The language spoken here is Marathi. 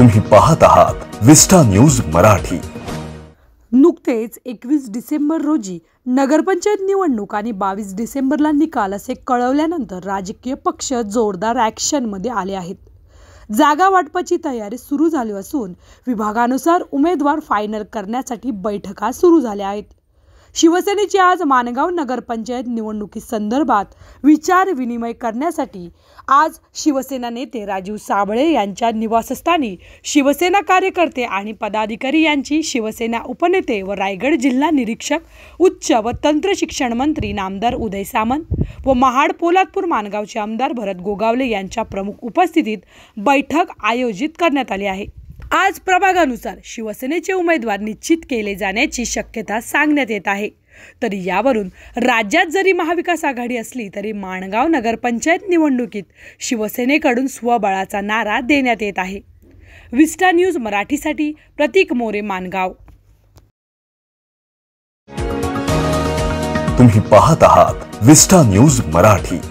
तुम्ही पाहत आहात विस्टा न्यूज मराठी नुकतेच एकवीस डिसेंबर रोजी नगरपंचायत निवडणूक आणि बावीस डिसेंबरला निकाल असे कळवल्यानंतर राजकीय पक्ष जोरदार ॲक्शनमध्ये आले आहेत जागा वाटपाची तयारी सुरू झाली असून विभागानुसार उमेदवार फायनल करण्यासाठी बैठका सुरू झाल्या आहेत शिवसेनेची आज मानगाव नगरपंचायत निवडणुकीसंदर्भात विचार विनिमय करण्यासाठी आज शिवसेना नेते राजीव साबळे यांच्या निवासस्थानी शिवसेना कार्यकर्ते आणि पदाधिकारी यांची शिवसेना उपनेते व रायगड जिल्हा निरीक्षक उच्च व तंत्र शिक्षण मंत्री नामदार उदय सामंत व महाड पोलादपूर मानगावचे आमदार भरत गोगावले यांच्या प्रमुख उपस्थितीत बैठक आयोजित करण्यात आली आहे आज प्रभागानुसार शिवसेनेचे उमेदवार निश्चित केले जाण्याची शक्यता सांगण्यात येत आहे तरी यावरून राज्यात जरी महाविकास आघाडी असली तरी माणगाव नगरपंचायत निवडणुकीत शिवसेनेकडून स्वबळाचा नारा देण्यात येत आहे विस्टा न्यूज मराठीसाठी प्रतीक मोरे माणगाव तुम्ही पाहत आहात विस्टा न्यूज मराठी